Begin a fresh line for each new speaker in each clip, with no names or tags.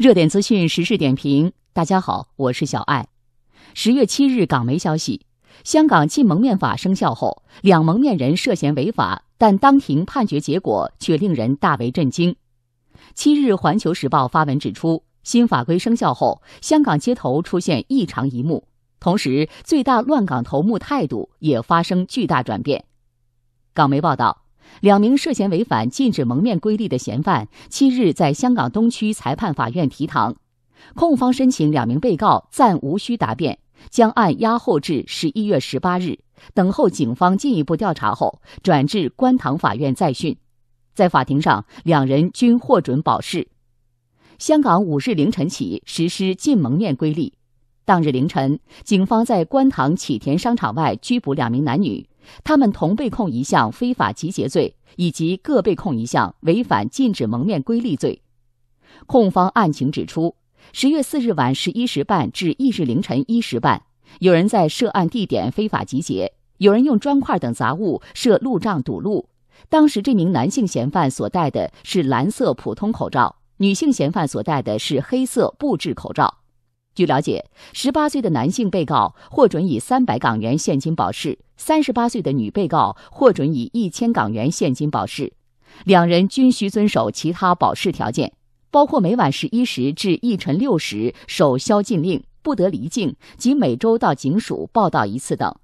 热点资讯、时事点评，大家好，我是小艾。十月七日，港媒消息，香港新蒙面法生效后，两蒙面人涉嫌违法，但当庭判决结果却令人大为震惊。七日，《环球时报》发文指出，新法规生效后，香港街头出现异常一幕，同时最大乱港头目态度也发生巨大转变。港媒报道。两名涉嫌违反禁止蒙面规例的嫌犯，七日在香港东区裁判法院提堂，控方申请两名被告暂无需答辩，将案押后至十一月十八日，等候警方进一步调查后转至观塘法院再讯。在法庭上，两人均获准保释。香港五日凌晨起实施禁蒙面规例，当日凌晨，警方在观塘启田商场外拘捕两名男女。他们同被控一项非法集结罪，以及各被控一项违反禁止蒙面规例罪。控方案情指出，十月四日晚十一时半至翌日凌晨一时半，有人在涉案地点非法集结，有人用砖块等杂物设路障堵路。当时这名男性嫌犯所戴的是蓝色普通口罩，女性嫌犯所戴的是黑色布制口罩。据了解，十八岁的男性被告获准以三百港元现金保释，三十八岁的女被告获准以一千港元现金保释，两人均需遵守其他保释条件，包括每晚十一时至一晨六时守宵禁令，不得离境及每周到警署报到一次等。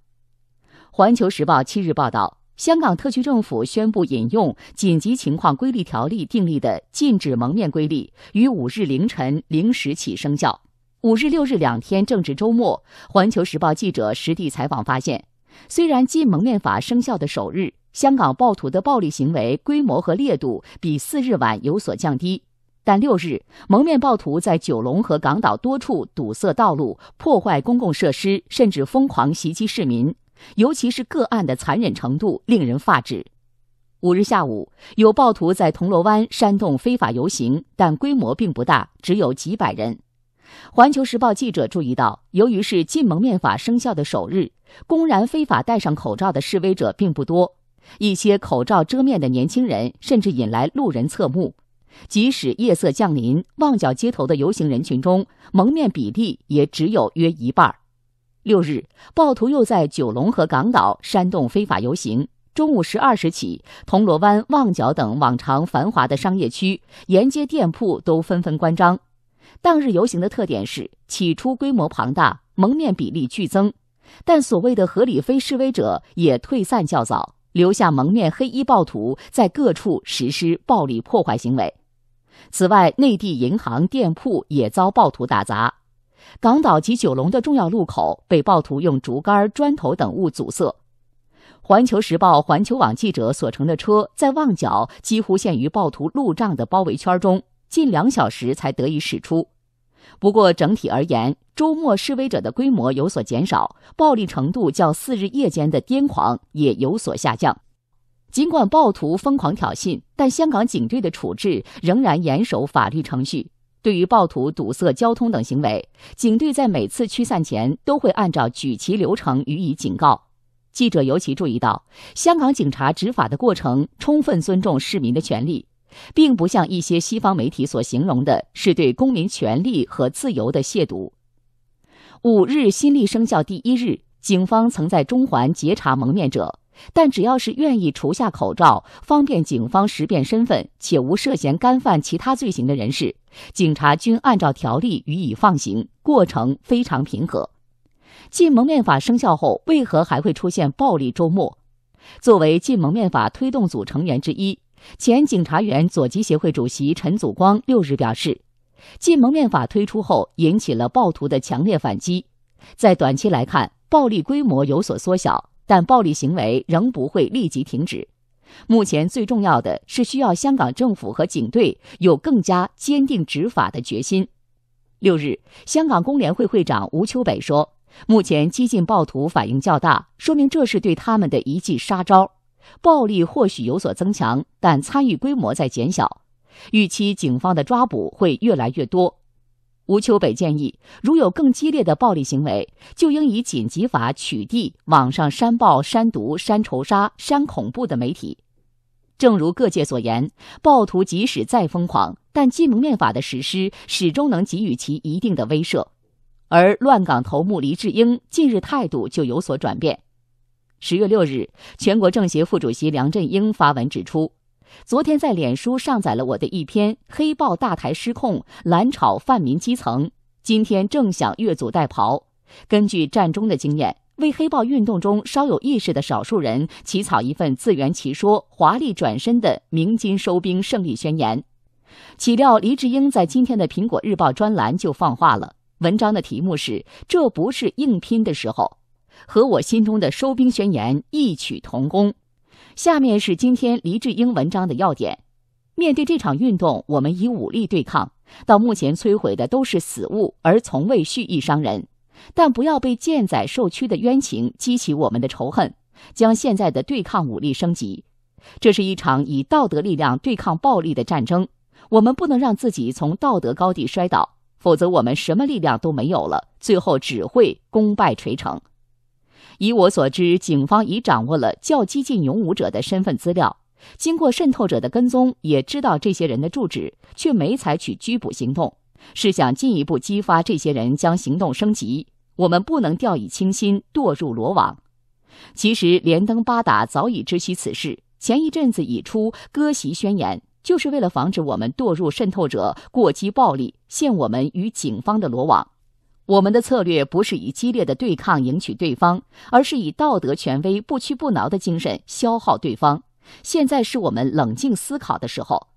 环球时报七日报道，香港特区政府宣布引用紧急情况规例条例订立的禁止蒙面规例，于五日凌晨零时起生效。五日六日两天正值周末，环球时报记者实地采访发现，虽然继蒙面法生效的首日，香港暴徒的暴力行为规模和烈度比四日晚有所降低，但六日蒙面暴徒在九龙和港岛多处堵塞道路、破坏公共设施，甚至疯狂袭击市民，尤其是个案的残忍程度令人发指。五日下午，有暴徒在铜锣湾煽动非法游行，但规模并不大，只有几百人。环球时报记者注意到，由于是禁蒙面法生效的首日，公然非法戴上口罩的示威者并不多。一些口罩遮面的年轻人甚至引来路人侧目。即使夜色降临，旺角街头的游行人群中，蒙面比例也只有约一半。六日，暴徒又在九龙和港岛煽动非法游行。中午十二时起，铜锣湾、旺角等往常繁华的商业区，沿街店铺都纷纷关张。当日游行的特点是，起初规模庞大，蒙面比例剧增，但所谓的合理非示威者也退散较早，留下蒙面黑衣暴徒在各处实施暴力破坏行为。此外，内地银行、店铺也遭暴徒打砸，港岛及九龙的重要路口被暴徒用竹竿、砖头等物阻塞。《环球时报》、环球网记者所乘的车在旺角几乎陷于暴徒路障的包围圈中。近两小时才得以使出。不过，整体而言，周末示威者的规模有所减少，暴力程度较四日夜间的癫狂也有所下降。尽管暴徒疯狂挑衅，但香港警队的处置仍然严守法律程序。对于暴徒堵塞交通等行为，警队在每次驱散前都会按照举旗流程予以警告。记者尤其注意到，香港警察执法的过程充分尊重市民的权利。并不像一些西方媒体所形容的，是对公民权利和自由的亵渎。五日新历生效第一日，警方曾在中环截查蒙面者，但只要是愿意除下口罩，方便警方识辨身份且无涉嫌干犯其他罪行的人士，警察均按照条例予以放行，过程非常平和。禁蒙面法生效后，为何还会出现暴力周末？作为禁蒙面法推动组成员之一。前警察员左翼协会主席陈祖光六日表示，禁蒙面法推出后引起了暴徒的强烈反击，在短期来看，暴力规模有所缩小，但暴力行为仍不会立即停止。目前最重要的是需要香港政府和警队有更加坚定执法的决心。六日，香港工联会会长吴秋北说，目前激进暴徒反应较大，说明这是对他们的一记杀招。暴力或许有所增强，但参与规模在减小。预期警方的抓捕会越来越多。吴秋北建议，如有更激烈的暴力行为，就应以紧急法取缔网上删暴、删毒、删仇杀、删恐怖的媒体。正如各界所言，暴徒即使再疯狂，但禁蒙面法的实施始终能给予其一定的威慑。而乱港头目黎智英近日态度就有所转变。十月六日，全国政协副主席梁振英发文指出，昨天在脸书上载了我的一篇《黑豹大台失控，蓝炒泛民基层》。今天正想越俎代庖，根据战中的经验，为黑豹运动中稍有意识的少数人起草一份自圆其说、华丽转身的明金收兵胜利宣言。岂料，黎智英在今天的《苹果日报》专栏就放话了，文章的题目是：“这不是硬拼的时候。”和我心中的收兵宣言异曲同工。下面是今天黎智英文章的要点：面对这场运动，我们以武力对抗，到目前摧毁的都是死物，而从未蓄意伤人。但不要被舰载受屈的冤情激起我们的仇恨，将现在的对抗武力升级。这是一场以道德力量对抗暴力的战争，我们不能让自己从道德高地摔倒，否则我们什么力量都没有了，最后只会功败垂成。以我所知，警方已掌握了较激进勇武者的身份资料，经过渗透者的跟踪，也知道这些人的住址，却没采取拘捕行动，是想进一步激发这些人将行动升级。我们不能掉以轻心，堕入罗网。其实，连登巴达早已知悉此事，前一阵子已出割席宣言，就是为了防止我们堕入渗透者过激暴力陷我们与警方的罗网。我们的策略不是以激烈的对抗赢取对方，而是以道德权威、不屈不挠的精神消耗对方。现在是我们冷静思考的时候。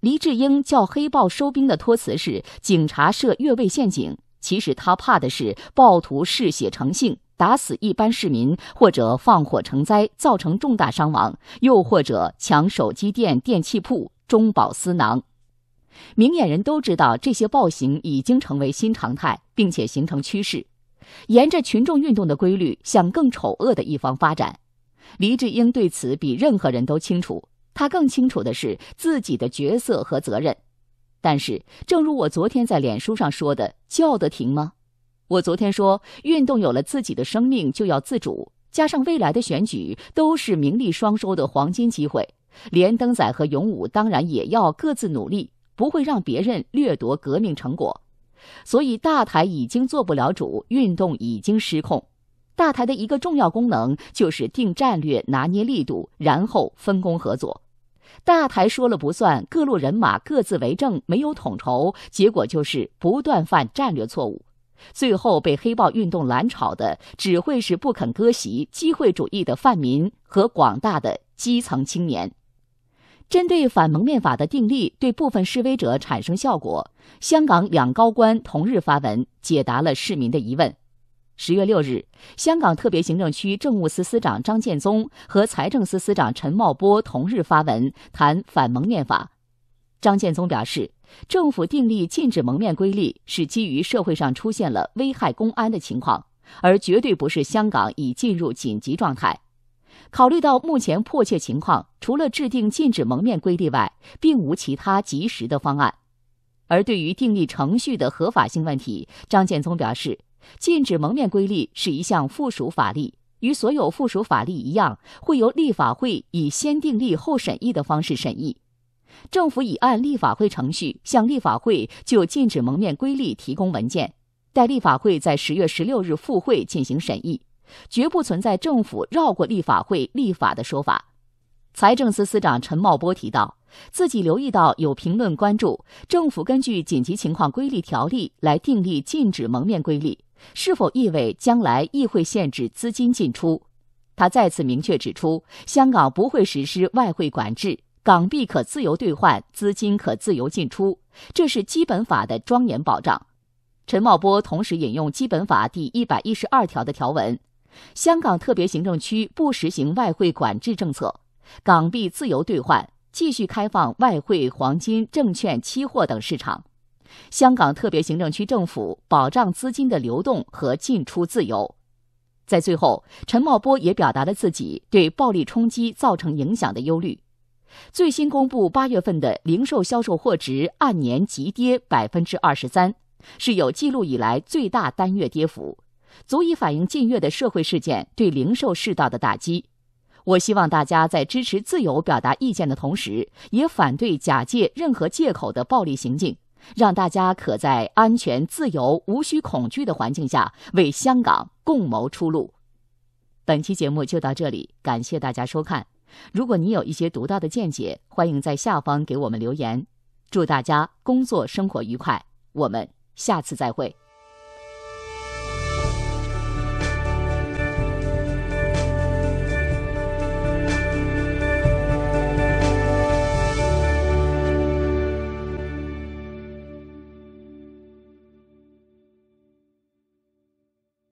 黎智英叫黑豹收兵的托词是警察设越位陷阱，其实他怕的是暴徒嗜血成性，打死一般市民，或者放火成灾，造成重大伤亡，又或者抢手机店、电器铺，中饱私囊。明眼人都知道，这些暴行已经成为新常态，并且形成趋势，沿着群众运动的规律向更丑恶的一方发展。黎志英对此比任何人都清楚，他更清楚的是自己的角色和责任。但是，正如我昨天在脸书上说的，叫得停吗？我昨天说，运动有了自己的生命就要自主，加上未来的选举都是名利双收的黄金机会，连登仔和勇武当然也要各自努力。不会让别人掠夺革命成果，所以大台已经做不了主，运动已经失控。大台的一个重要功能就是定战略、拿捏力度，然后分工合作。大台说了不算，各路人马各自为政，没有统筹，结果就是不断犯战略错误，最后被黑豹运动拦炒的只会是不肯割席机会主义的泛民和广大的基层青年。针对反蒙面法的订立对部分示威者产生效果，香港两高官同日发文解答了市民的疑问。十月六日，香港特别行政区政务司司长张建宗和财政司司长陈茂波同日发文谈反蒙面法。张建宗表示，政府订立禁止蒙面规例是基于社会上出现了危害公安的情况，而绝对不是香港已进入紧急状态。考虑到目前迫切情况，除了制定禁止蒙面规例外，并无其他及时的方案。而对于订立程序的合法性问题，张建宗表示，禁止蒙面规例是一项附属法律，与所有附属法律一样，会由立法会以先订立后审议的方式审议。政府已按立法会程序向立法会就禁止蒙面规例提供文件，待立法会在十月十六日复会进行审议。绝不存在政府绕过立法会立法的说法。财政司司长陈茂波提到，自己留意到有评论关注政府根据紧急情况规例条例来订立禁止蒙面规例，是否意味将来亦会限制资金进出？他再次明确指出，香港不会实施外汇管制，港币可自由兑换，资金可自由进出，这是基本法的庄严保障。陈茂波同时引用《基本法》第一百一十二条的条文。香港特别行政区不实行外汇管制政策，港币自由兑换，继续开放外汇、黄金、证券、期货等市场。香港特别行政区政府保障资金的流动和进出自由。在最后，陈茂波也表达了自己对暴力冲击造成影响的忧虑。最新公布八月份的零售销售货值按年急跌百分之二十三，是有记录以来最大单月跌幅。足以反映近月的社会事件对零售世道的打击。我希望大家在支持自由表达意见的同时，也反对假借任何借口的暴力行径，让大家可在安全、自由、无需恐惧的环境下为香港共谋出路。本期节目就到这里，感谢大家收看。如果你有一些独到的见解，欢迎在下方给我们留言。祝大家工作生活愉快，我们下次再会。